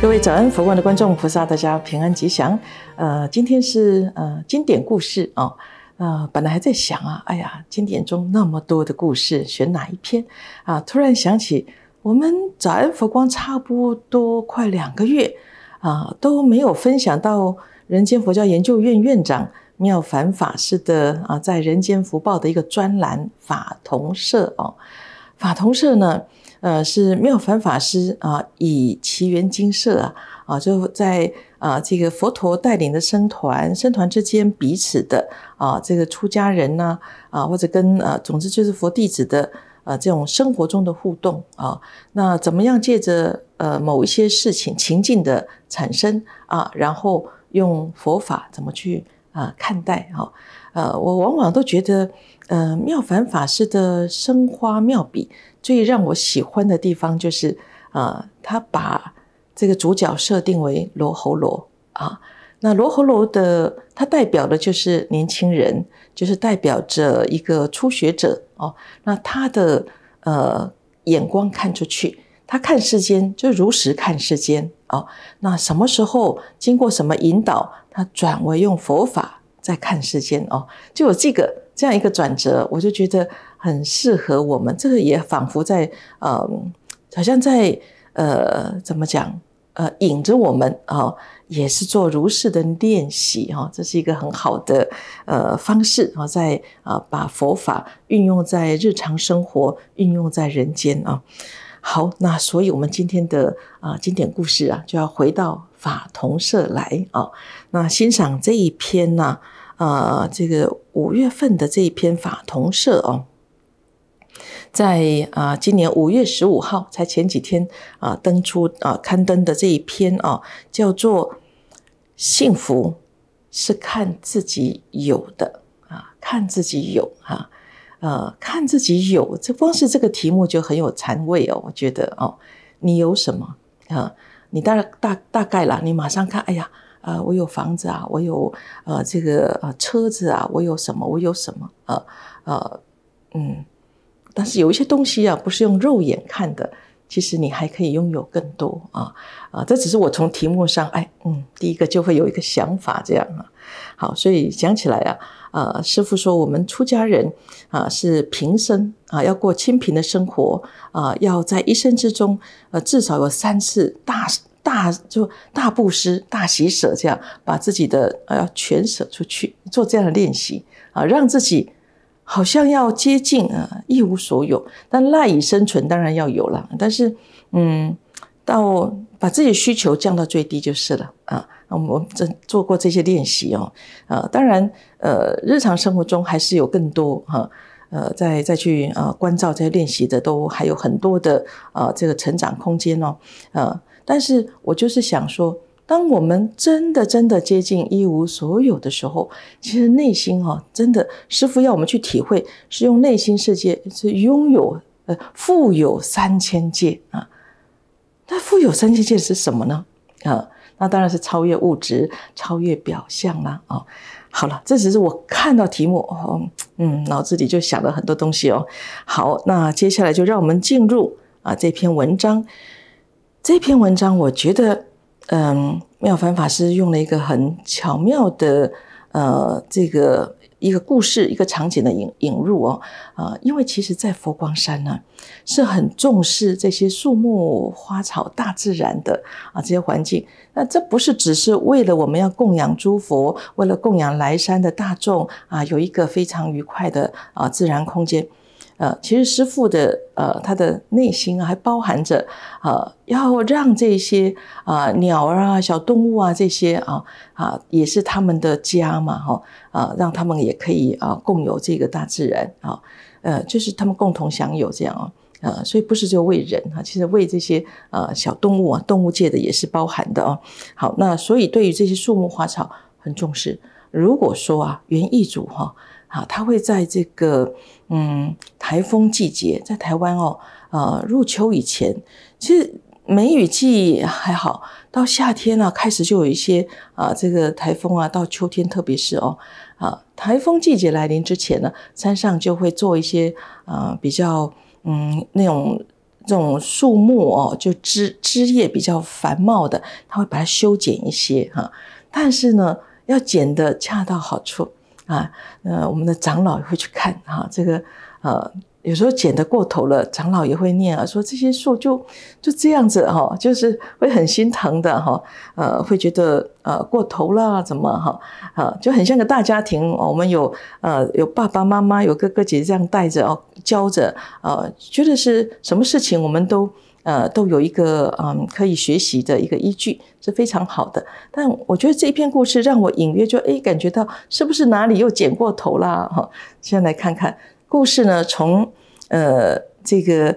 各位早安佛光的观众菩萨，大家平安吉祥。呃，今天是呃经典故事啊。呃，本来还在想啊，哎呀，经典中那么多的故事，选哪一篇啊？突然想起，我们早安佛光差不多快两个月啊，都没有分享到人间佛教研究院院长妙凡法师的啊，在《人间福报》的一个专栏法同社哦。法同社呢，呃，是妙凡法师啊，以奇缘精舍啊，啊，就在啊这个佛陀带领的僧团，僧团之间彼此的啊，这个出家人呢，啊，或者跟呃，总之就是佛弟子的呃，这种生活中的互动啊，那怎么样借着呃某一些事情情境的产生啊，然后用佛法怎么去啊看待啊？呃，我往往都觉得，呃，妙凡法师的生花妙笔，最让我喜欢的地方就是，啊，他把这个主角设定为罗喉罗啊。那罗喉罗的，他代表的就是年轻人，就是代表着一个初学者哦。那他的呃眼光看出去，他看世间就如实看世间哦。那什么时候经过什么引导，他转为用佛法。在看世间哦，就有这个这样一个转折，我就觉得很适合我们。这个也仿佛在呃，好像在呃，怎么讲呃，引着我们啊，也是做如是的练习哦。这是一个很好的呃方式啊，在啊把佛法运用在日常生活，运用在人间啊。好，那所以我们今天的啊经典故事啊，就要回到。法同社来啊，那欣赏这一篇呢？呃，这个五月份的这一篇法同社哦，在啊，今年五月十五号才前几天啊，登出啊，刊登的这一篇哦，叫做“幸福是看自己有的啊，看自己有哈，呃，看自己有，这光是这个题目就很有禅味哦，我觉得哦，你有什么啊？你大大大概了，你马上看，哎呀，呃，我有房子啊，我有呃这个呃车子啊，我有什么？我有什么？呃，呃，嗯，但是有一些东西啊，不是用肉眼看的。其实你还可以拥有更多啊啊！这只是我从题目上哎嗯，第一个就会有一个想法这样啊。好，所以讲起来啊，啊，师傅说我们出家人啊是平生啊，要过清贫的生活啊，要在一生之中呃至少有三次大大就大布施、大喜舍，这样把自己的呃全舍出去，做这样的练习啊，让自己。好像要接近啊，一无所有，但赖以生存当然要有了。但是，嗯，到把自己的需求降到最低就是了啊。我们这做过这些练习哦，呃，当然，呃，日常生活中还是有更多哈，呃，再再去啊关照，在练习的都还有很多的啊这个成长空间哦，呃，但是我就是想说。当我们真的真的接近一无所有的时候，其实内心啊，真的师傅要我们去体会，是用内心世界是拥有呃富有三千界啊。那富有三千界是什么呢？啊，那当然是超越物质，超越表象啦。啊，好了，这只是我看到题目哦，嗯，脑子里就想了很多东西哦。好，那接下来就让我们进入啊这篇文章。这篇文章我觉得。嗯，妙凡法师用了一个很巧妙的，呃，这个一个故事、一个场景的引引入哦，啊，因为其实，在佛光山呢，是很重视这些树木、花草、大自然的啊，这些环境。那这不是只是为了我们要供养诸佛，为了供养来山的大众啊，有一个非常愉快的啊自然空间。呃，其实师傅的呃，他的内心还包含着，呃，要让这些啊鸟儿啊、小动物啊这些啊啊，也是他们的家嘛，哈，啊，让他们也可以啊，共有这个大自然啊，呃，就是他们共同享有这样啊，呃，所以不是就为人哈，其实为这些呃小动物啊，动物界的也是包含的哦。好，那所以对于这些树木花草很重视。如果说啊，园艺组哈。啊，它会在这个嗯台风季节，在台湾哦，呃入秋以前，其实梅雨季还好，到夏天呢，开始就有一些啊，这个台风啊，到秋天特别是哦啊台风季节来临之前呢，山上就会做一些啊比较嗯那种这种树木哦，就枝枝叶比较繁茂的，它会把它修剪一些哈，但是呢，要剪的恰到好处。啊，那我们的长老也会去看哈，这个呃，有时候剪的过头了，长老也会念啊，说这些树就就这样子哈，就是会很心疼的哈，呃，会觉得呃过头了怎么哈，啊，就很像个大家庭，我们有呃有爸爸妈妈，有哥哥姐姐这样带着哦，教着啊，觉得是什么事情我们都。呃，都有一个嗯可以学习的一个依据，是非常好的。但我觉得这篇故事让我隐约就哎感觉到是不是哪里又剪过头啦哈？先来看看故事呢，从呃这个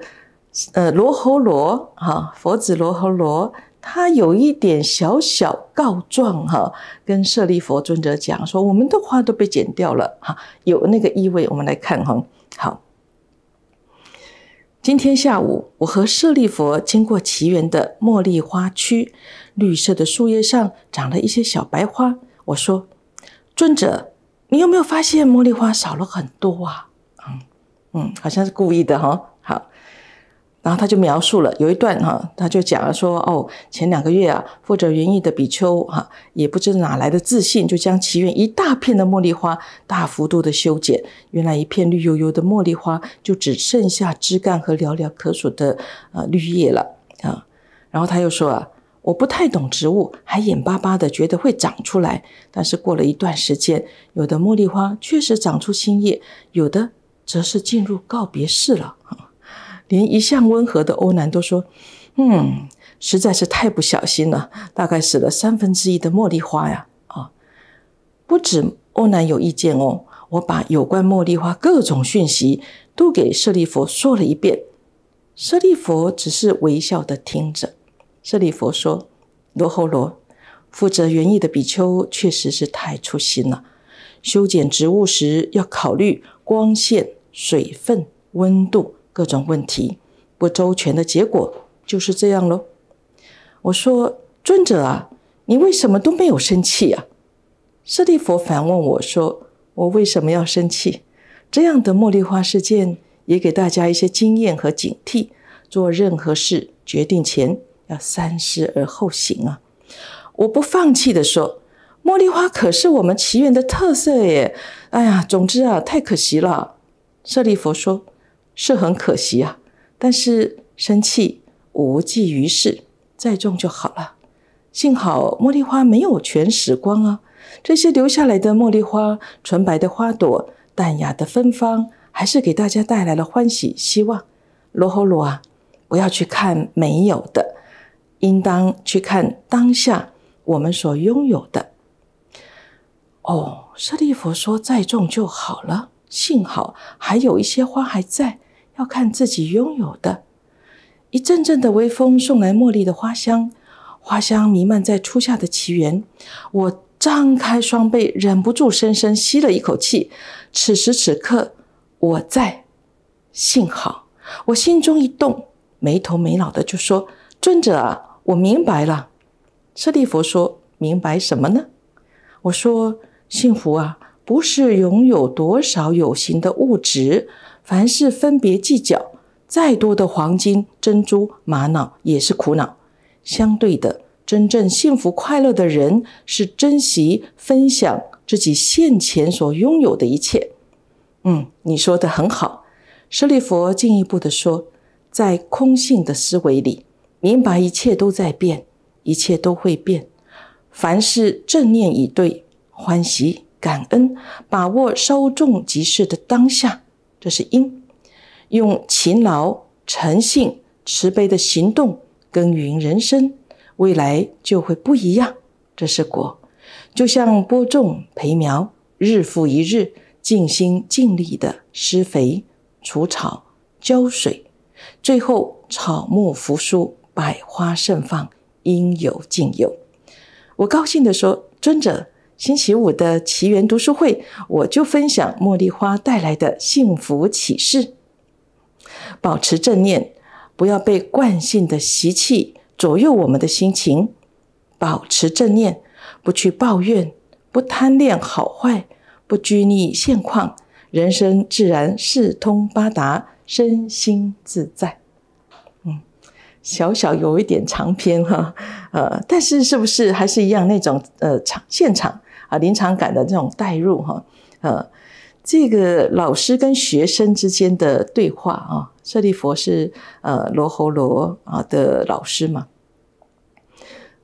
呃罗侯罗哈佛子罗侯罗，他有一点小小告状哈，跟舍利佛尊者讲说，我们的花都被剪掉了哈，有那个意味，我们来看哈。今天下午，我和舍利佛经过奇园的茉莉花区，绿色的树叶上长了一些小白花。我说：“尊者，你有没有发现茉莉花少了很多啊？”“嗯嗯，好像是故意的哈。”然后他就描述了有一段哈，他就讲了说哦，前两个月啊，负责园艺的比丘哈，也不知哪来的自信，就将祈园一大片的茉莉花大幅度的修剪。原来一片绿油油的茉莉花，就只剩下枝干和寥寥可数的呃绿叶了啊。然后他又说啊，我不太懂植物，还眼巴巴的觉得会长出来。但是过了一段时间，有的茉莉花确实长出新叶，有的则是进入告别式了。连一向温和的欧南都说：“嗯，实在是太不小心了，大概死了三分之一的茉莉花呀！”啊，不止欧南有意见哦。我把有关茉莉花各种讯息都给舍利佛说了一遍。舍利佛只是微笑的听着。舍利佛说：“罗侯罗，负责园艺的比丘确实是太粗心了。修剪植物时要考虑光线、水分、温度。”各种问题不周全的结果就是这样喽。我说尊者啊，你为什么都没有生气啊？”舍利佛反问我说：“我为什么要生气？这样的茉莉花事件也给大家一些经验和警惕，做任何事决定前要三思而后行啊！”我不放弃的说：“茉莉花可是我们奇缘的特色耶！哎呀，总之啊，太可惜了。”舍利佛说。是很可惜啊，但是生气无济于事，再种就好了。幸好茉莉花没有全死光啊，这些留下来的茉莉花，纯白的花朵，淡雅的芬芳，还是给大家带来了欢喜、希望。罗侯罗啊，不要去看没有的，应当去看当下我们所拥有的。哦，舍利弗说再种就好了，幸好还有一些花还在。要看自己拥有的。一阵阵的微风送来茉莉的花香，花香弥漫在初夏的奇缘。我张开双臂，忍不住深深吸了一口气。此时此刻，我在。幸好，我心中一动，没头没脑的就说：“尊者啊，我明白了。”舍利弗说：“明白什么呢？”我说：“幸福啊，不是拥有多少有形的物质。”凡事分别计较，再多的黄金、珍珠、玛瑙也是苦恼。相对的，真正幸福快乐的人是珍惜、分享自己现前所拥有的一切。嗯，你说的很好。舍利弗进一步的说，在空性的思维里，明白一切都在变，一切都会变。凡事正念以对，欢喜、感恩，把握稍纵即逝的当下。这是因，用勤劳、诚信、慈悲的行动耕耘人生，未来就会不一样。这是果，就像播种、培苗，日复一日，尽心尽力的施肥、除草、浇水，最后草木复苏，百花盛放，应有尽有。我高兴地说：“尊者。”星期五的奇缘读书会，我就分享茉莉花带来的幸福启示。保持正念，不要被惯性的习气左右我们的心情。保持正念，不去抱怨，不贪恋好坏，不拘泥现况，人生自然四通八达，身心自在。嗯，小小有一点长篇哈，呃，但是是不是还是一样那种呃场现场？啊，临场感的这种代入哈，呃，这个老师跟学生之间的对话啊，舍利佛是呃罗侯罗啊的老师嘛，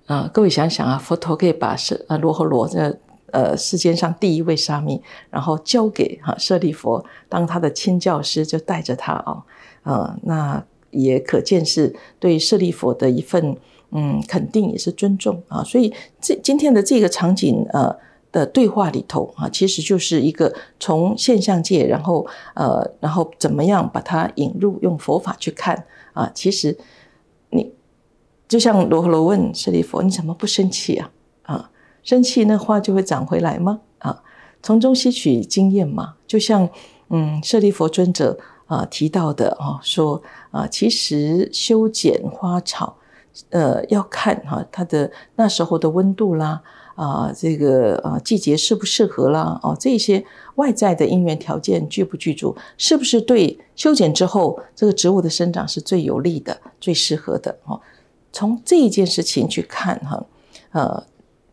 啊，各位想想啊，佛陀可以把舍呃罗侯罗这呃世间上第一位沙弥，然后交给哈舍利佛当他的亲教师，就带着他啊，啊，那也可见是对舍利佛的一份嗯肯定，也是尊重啊，所以这今天的这个场景呃。的对话里头啊，其实就是一个从现象界，然后呃，然后怎么样把它引入用佛法去看啊？其实你就像罗罗问舍利佛：“你怎么不生气啊？啊，生气那花就会长回来吗？啊，从中吸取经验嘛。就像嗯，舍利佛尊者啊提到的啊，说啊，其实修剪花草，呃，要看哈它的那时候的温度啦。”啊，这个啊季节适不适合啦？哦，这些外在的因缘条件具不具足，是不是对修剪之后这个植物的生长是最有利的、最适合的？哦，从这一件事情去看哈，呃，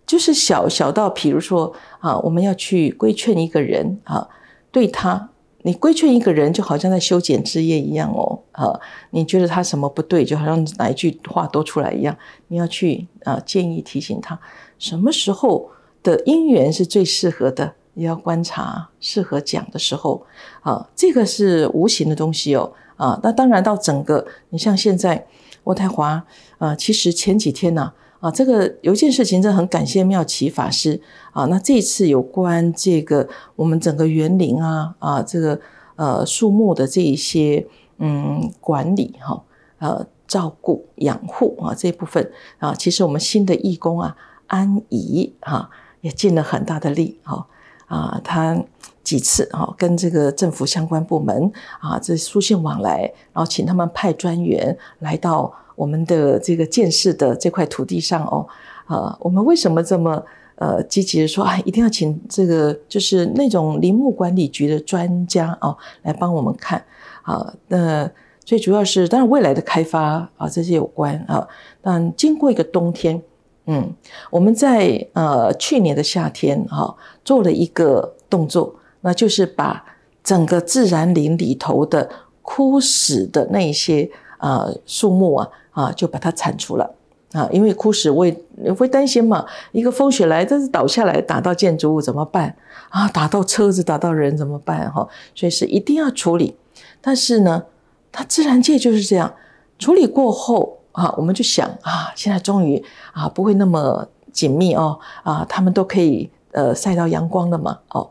就是小小到比如说啊，我们要去规劝一个人啊，对他。你规劝一个人，就好像在修剪枝叶一样哦，啊，你觉得他什么不对，就好像哪一句话多出来一样，你要去啊建议提醒他，什么时候的因缘是最适合的，你要观察适合讲的时候，啊，这个是无形的东西哦，啊，那当然到整个，你像现在渥太华，啊，其实前几天呢。啊，这个有一件事情，真的很感谢妙奇法师啊。那这一次有关这个我们整个园林啊啊，这个呃树木的这一些嗯管理哈呃照顾养护啊这部分啊，其实我们新的义工啊安怡哈也尽了很大的力哈啊他。几次啊，跟这个政府相关部门啊，这书信往来，然后请他们派专员来到我们的这个建设的这块土地上哦，啊，我们为什么这么呃积极的说啊，一定要请这个就是那种林木管理局的专家啊来帮我们看啊？那最主要是，当然未来的开发啊，这些有关啊。但经过一个冬天，嗯，我们在呃去年的夏天哈做了一个动作。那就是把整个自然林里头的枯死的那些啊树木啊啊就把它铲除了啊，因为枯死会会担心嘛，一个风雪来，但是倒下来打到建筑物怎么办啊？打到车子打到人怎么办？哈，所以是一定要处理。但是呢，它自然界就是这样，处理过后啊，我们就想啊，现在终于啊不会那么紧密哦啊，他们都可以呃晒到阳光了嘛，哦。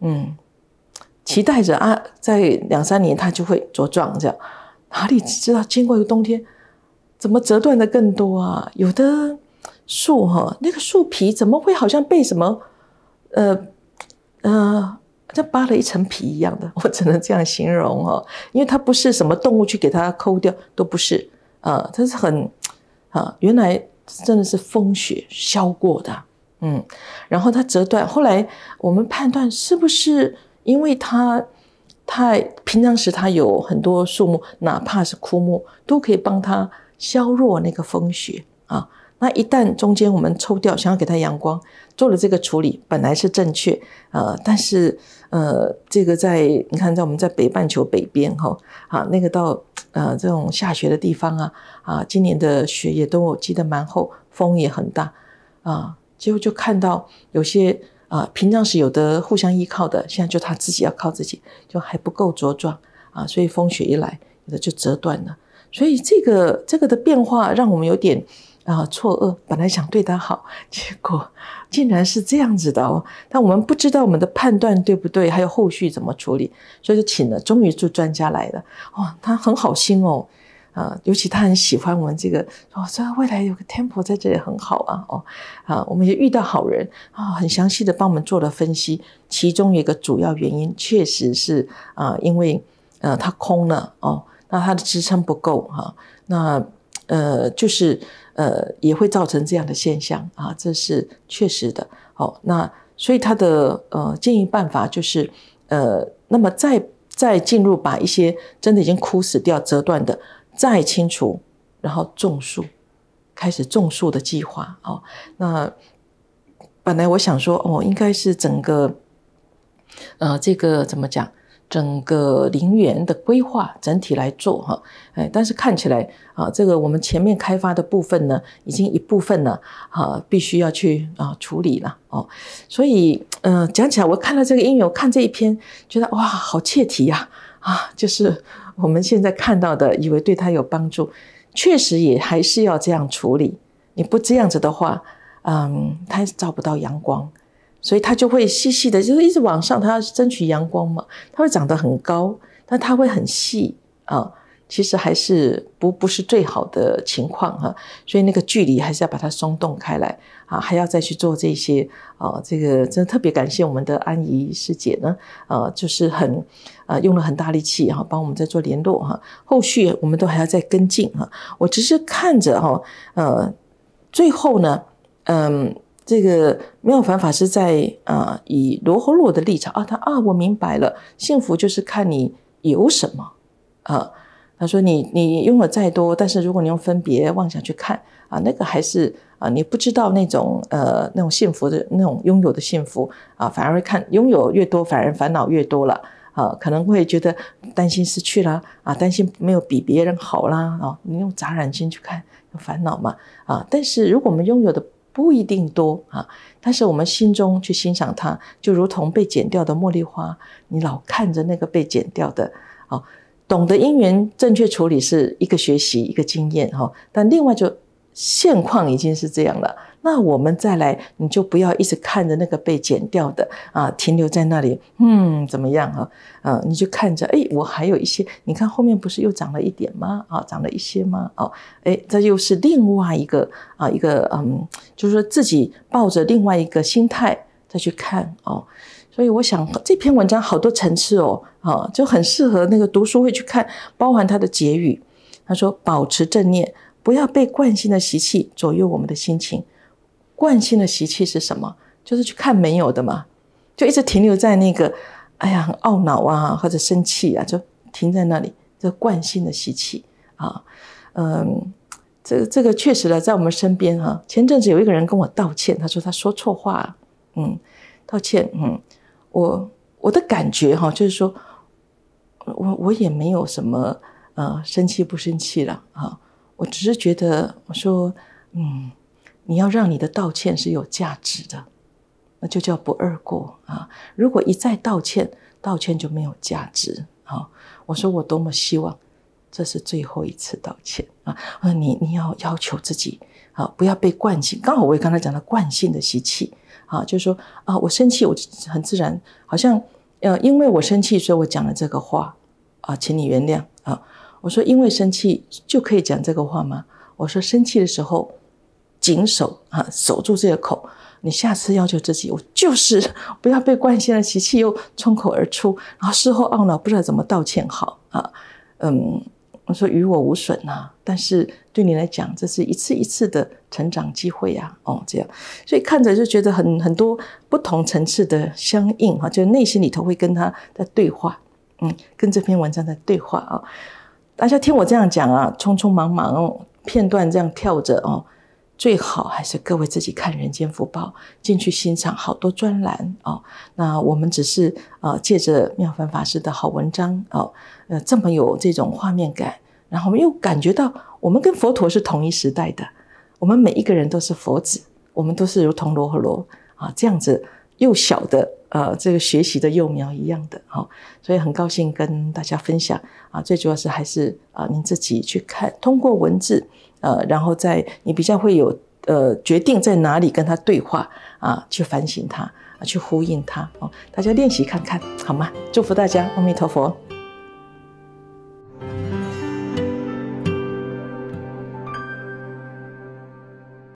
嗯，期待着啊，在两三年它就会茁壮这样，哪里知道经过一个冬天，怎么折断的更多啊？有的树哈，那个树皮怎么会好像被什么，呃，呃，像扒了一层皮一样的？我只能这样形容哈，因为它不是什么动物去给它抠掉，都不是啊，它是很啊，原来真的是风雪削过的。嗯，然后它折断。后来我们判断是不是因为它，太平常时它有很多树木，哪怕是枯木，都可以帮它削弱那个风雪啊。那一旦中间我们抽掉，想要给它阳光，做了这个处理，本来是正确呃，但是呃，这个在你看，在我们在北半球北边哈，啊，那个到呃这种下雪的地方啊，啊，今年的雪也都积得蛮厚，风也很大啊。结果就看到有些啊屏障是有的，互相依靠的。现在就他自己要靠自己，就还不够茁壮啊，所以风雪一来，有的就折断了。所以这个这个的变化让我们有点啊错愕。本来想对他好，结果竟然是这样子的哦。但我们不知道我们的判断对不对，还有后续怎么处理，所以就请了，终于就专家来了。哇，他很好心哦。啊，尤其他很喜欢我们这个哦，这未来有个 temple 在这里很好啊，哦，啊，我们也遇到好人啊，很详细的帮我们做了分析。其中有一个主要原因，确实是啊，因为呃，它空了哦，那它的支撑不够哈，那呃，就是呃，也会造成这样的现象啊，这是确实的。好，那所以他的呃建议办法就是呃，那么再再进入把一些真的已经枯死掉、折断的。再清除，然后种树，开始种树的计划。哦，那本来我想说，哦，应该是整个，呃，这个怎么讲？整个陵园的规划整体来做，哈，哎，但是看起来啊，这个我们前面开发的部分呢，已经一部分呢，啊，必须要去啊处理了。哦，所以，嗯，讲起来，我看了这个应语，我看这一篇，觉得哇，好切题呀，啊，就是。我们现在看到的，以为对他有帮助，确实也还是要这样处理。你不这样子的话，嗯，他照不到阳光，所以他就会细细的，就是一直往上，他要争取阳光嘛，他会长得很高，但他会很细啊。其实还是不不是最好的情况哈，所以那个距离还是要把它松动开来啊，还要再去做这些啊。这个真的特别感谢我们的安怡师姐呢，呃，就是很呃用了很大力气哈，帮我们在做联络哈。后续我们都还要再跟进哈。我只是看着哈，呃，最后呢，嗯，这个妙凡法师在呃以罗睺罗的立场啊，他啊我明白了，幸福就是看你有什么啊。他说：“你你拥有再多，但是如果你用分别妄想去看啊，那个还是啊，你不知道那种呃那种幸福的那种拥有的幸福啊，反而会看拥有越多，反而烦恼越多了啊，可能会觉得担心失去啦啊，担心没有比别人好啦啊。你用杂染心去看，有烦恼嘛啊？但是如果我们拥有的不一定多啊，但是我们心中去欣赏它，就如同被剪掉的茉莉花，你老看着那个被剪掉的啊。”懂得因缘正确处理是一个学习，一个经验哈。但另外就现况已经是这样了，那我们再来，你就不要一直看着那个被剪掉的啊，停留在那里，嗯，怎么样哈？啊，你就看着，哎，我还有一些，你看后面不是又长了一点吗？啊，长了一些吗？哦，哎，这又是另外一个啊，一个嗯，就是说自己抱着另外一个心态再去看哦。所以我想这篇文章好多层次哦，啊，就很适合那个读书会去看，包含他的结语。他说：“保持正念，不要被惯性的习气左右我们的心情。惯性的习气是什么？就是去看没有的嘛，就一直停留在那个，哎呀，很懊恼啊，或者生气啊，就停在那里。这惯性的习气啊，嗯，这这个确实呢，在我们身边哈。前阵子有一个人跟我道歉，他说他说错话，嗯，道歉，嗯。”我我的感觉哈，就是说，我我也没有什么呃生气不生气了啊，我只是觉得我说嗯，你要让你的道歉是有价值的，那就叫不二过啊。如果一再道歉，道歉就没有价值啊。我说我多么希望这是最后一次道歉啊。我说你你要要求自己啊，不要被惯性，刚好我也刚才讲了惯性的习气。啊，就是说啊，我生气，我很自然，好像呃，因为我生气，所以我讲了这个话，啊，请你原谅啊。我说因为生气就可以讲这个话吗？我说生气的时候谨守啊，守住这个口。你下次要求自己，我就是不要被惯性的习气又冲口而出，然后事后懊恼，不知道怎么道歉好啊。嗯。我说与我无损呐，但是对你来讲，这是一次一次的成长机会啊！哦，这样，所以看着就觉得很很多不同层次的相应哈，就内心里头会跟他在对话，嗯，跟这篇文章在对话啊。大家听我这样讲啊，匆匆忙忙哦，片段这样跳着哦。最好还是各位自己看《人间福报》，进去欣赏好多专栏哦。那我们只是呃借着妙凡法师的好文章哦，呃这么有这种画面感，然后我们又感觉到我们跟佛陀是同一时代的，我们每一个人都是佛子，我们都是如同罗和罗啊这样子。幼小的，呃，这个学习的幼苗一样的，哦，所以很高兴跟大家分享啊，最主要是还是啊，您自己去看，通过文字，呃，然后在你比较会有呃决定在哪里跟他对话啊，去反省他，去呼应他，哦，大家练习看看好吗？祝福大家，阿弥陀佛。